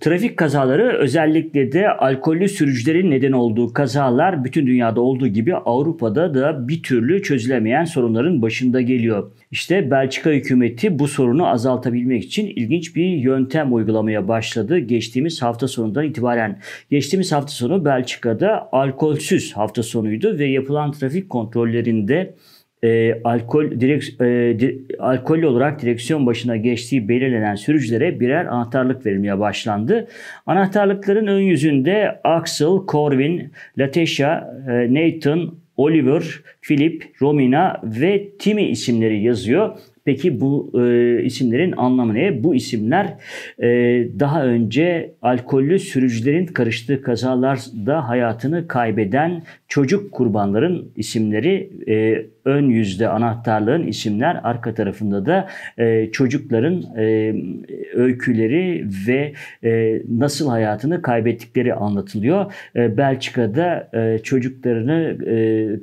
Trafik kazaları özellikle de alkollü sürücülerin neden olduğu kazalar bütün dünyada olduğu gibi Avrupa'da da bir türlü çözülemeyen sorunların başında geliyor. İşte Belçika hükümeti bu sorunu azaltabilmek için ilginç bir yöntem uygulamaya başladı geçtiğimiz hafta sonundan itibaren. Geçtiğimiz hafta sonu Belçika'da alkolsüz hafta sonuydu ve yapılan trafik kontrollerinde e, alkol direk, e, di, alkollü olarak direksiyon başına geçtiği belirlenen sürücülere birer anahtarlık verilmeye başlandı. Anahtarlıkların ön yüzünde Axel, Corvin, Latesha, e, Nathan, Oliver, Philip, Romina ve Timmy isimleri yazıyor Peki bu e, isimlerin anlamı ne? Bu isimler e, daha önce alkollü sürücülerin karıştığı kazalarda hayatını kaybeden çocuk kurbanların isimleri e, ön yüzde anahtarlığın isimler arka tarafında da e, çocukların e, öyküleri ve e, nasıl hayatını kaybettikleri anlatılıyor. E, Belçika'da e, çocuklarını e,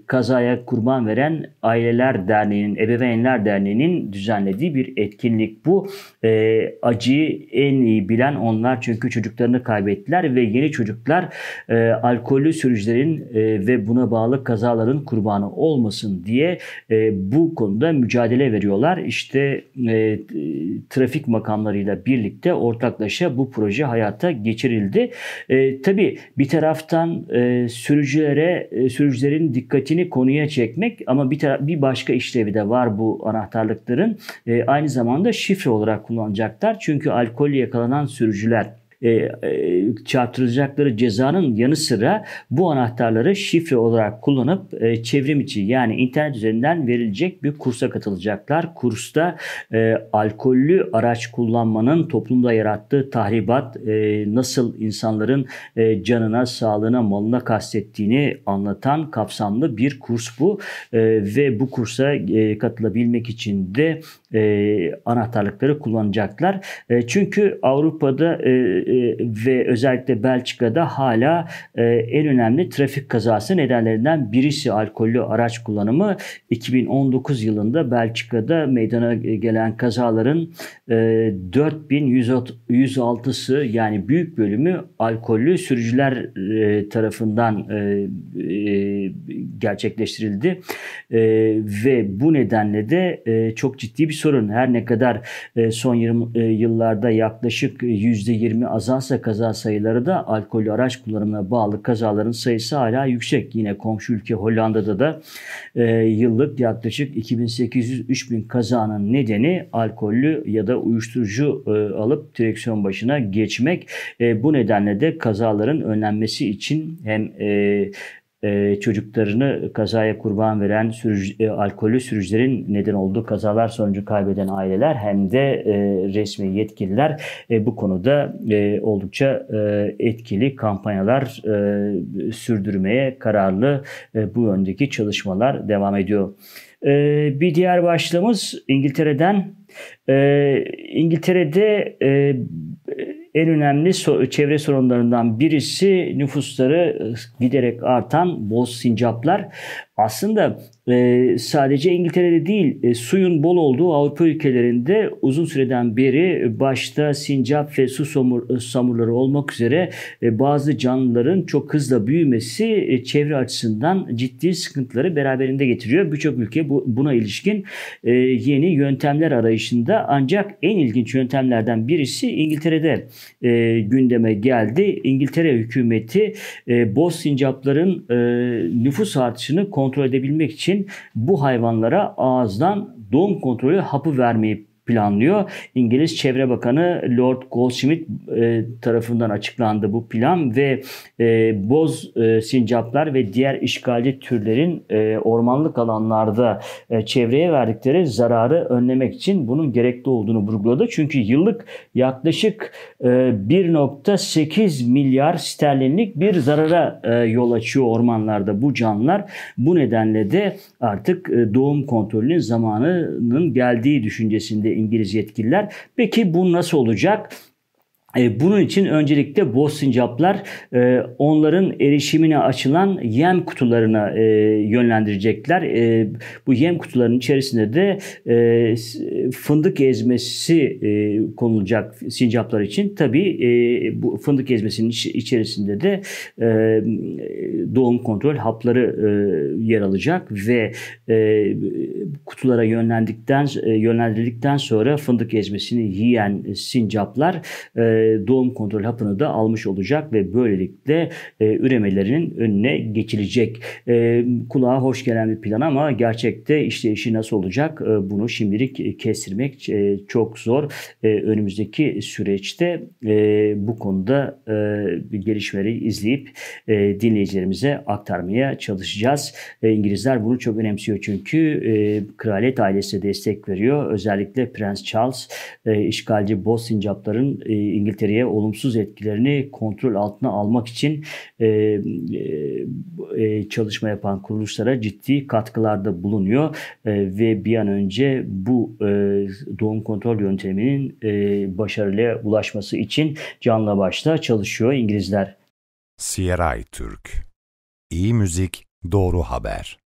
kazaya kurban veren Aileler Derneği'nin, Ebeveynler Derneği'nin düzenlediği bir etkinlik bu. E, acıyı en iyi bilen onlar çünkü çocuklarını kaybettiler ve yeni çocuklar e, alkollü sürücülerin e, ve buna bağlı kazaların kurbanı olmasın diye e, bu konuda mücadele veriyorlar. İşte e, trafik makamlarıyla birlikte ortaklaşa bu proje hayata geçirildi. E, tabii bir taraftan e, sürücülere e, sürücülerin dikkatini konuya çekmek ama bir, bir başka işlevi de var bu anahtarlıkta araçların e, aynı zamanda şifre olarak kullanacaklar. Çünkü alkolle yakalanan sürücüler e, e, cezanın yanı sıra bu anahtarları şifre olarak kullanıp e, çevrim içi yani internet üzerinden verilecek bir kursa katılacaklar. Kursta e, alkollü araç kullanmanın toplumda yarattığı tahribat e, nasıl insanların e, canına, sağlığına, malına kastettiğini anlatan kapsamlı bir kurs bu e, ve bu kursa e, katılabilmek için de e, anahtarlıkları kullanacaklar. E, çünkü Avrupa'da e, e ee, ve özellikle Belçika'da hala e, en önemli trafik kazası nedenlerinden birisi alkollü araç kullanımı. 2019 yılında Belçika'da meydana gelen kazaların 4106'sı e, yani büyük bölümü alkollü sürücüler e, tarafından gerçekleştirildi ve bu nedenle de çok ciddi bir sorun. Her ne kadar son 20 yıllarda yaklaşık %20 azalsa kaza sayıları da alkolü araç kullanımına bağlı kazaların sayısı hala yüksek. Yine komşu ülke Hollanda'da da e, yıllık yaklaşık 2800-3000 kazanın nedeni alkollü ya da uyuşturucu e, alıp direksiyon başına geçmek. E, bu nedenle de kazaların önlenmesi için hem e, e, çocuklarını kazaya kurban veren sürücü, e, alkolü sürücülerin neden olduğu kazalar sonucu kaybeden aileler hem de e, resmi yetkililer e, bu konuda e, oldukça e, etkili kampanyalar e, sürdürmeye kararlı e, bu yöndeki çalışmalar devam ediyor. E, bir diğer başlığımız İngiltere'den. E, İngiltere'de e, en önemli çevre sorunlarından birisi nüfusları e, giderek artan boz sincaplar aslında e, sadece İngiltere'de değil e, suyun bol olduğu Avrupa ülkelerinde uzun süreden beri başta sincap ve su samur, e, samurları olmak üzere e, bazı canlıların çok hızla büyümesi e, çevre açısından ciddi sıkıntıları beraberinde getiriyor. Birçok ülke bu, buna ilişkin e, yeni yöntemler arayışında ancak en ilginç yöntemlerden birisi İngiltere'de e, gündeme geldi. İngiltere hükümeti e, boz sincapların e, nüfus artışını kontrol kontrol edebilmek için bu hayvanlara ağızdan doğum kontrolü hapı vermeyi planlıyor. İngiliz Çevre Bakanı Lord Goldsmith e, tarafından açıklandı bu plan ve e, boz e, sincaplar ve diğer işgalci türlerin e, ormanlık alanlarda çevreye verdikleri zararı önlemek için bunun gerekli olduğunu vurguladı. Çünkü yıllık yaklaşık 1.8 milyar sterlinlik bir zarara yol açıyor ormanlarda bu canlılar. Bu nedenle de artık doğum kontrolünün zamanının geldiği düşüncesinde İngiliz yetkililer. Peki bu nasıl olacak? E, bunun için öncelikle boz sincaplar e, onların erişimine açılan yem kutularına e, yönlendirecekler. Bu yem kutularının içerisinde de fındık ezmesi konulacak sincaplar için. Tabi bu fındık ezmesinin içerisinde de doğum kontrol hapları yer alacak ve kutulara yönlendikten yönlendirildikten sonra fındık ezmesini yiyen sincaplar doğum kontrol hapını da almış olacak ve böylelikle e, üremelerinin önüne geçilecek. E, kulağa hoş gelen bir plan ama gerçekte işte işi nasıl olacak e, bunu şimdilik kestirmek e, çok zor. E, önümüzdeki süreçte e, bu konuda e, gelişmeleri izleyip e, dinleyicilerimize aktarmaya çalışacağız. E, İngilizler bunu çok önemsiyor çünkü e, kraliyet ailesi destek veriyor. Özellikle Prens Charles e, işgalci Boz Sincapların e, İngiltere kaliteye olumsuz etkilerini kontrol altına almak için e, e, e, çalışma yapan kuruluşlara ciddi katkılarda bulunuyor e, ve bir an önce bu e, doğum kontrol yönteminin e, başarıya ulaşması için canla başla çalışıyor İngilizler. Sierra Türk İyi müzik, doğru haber.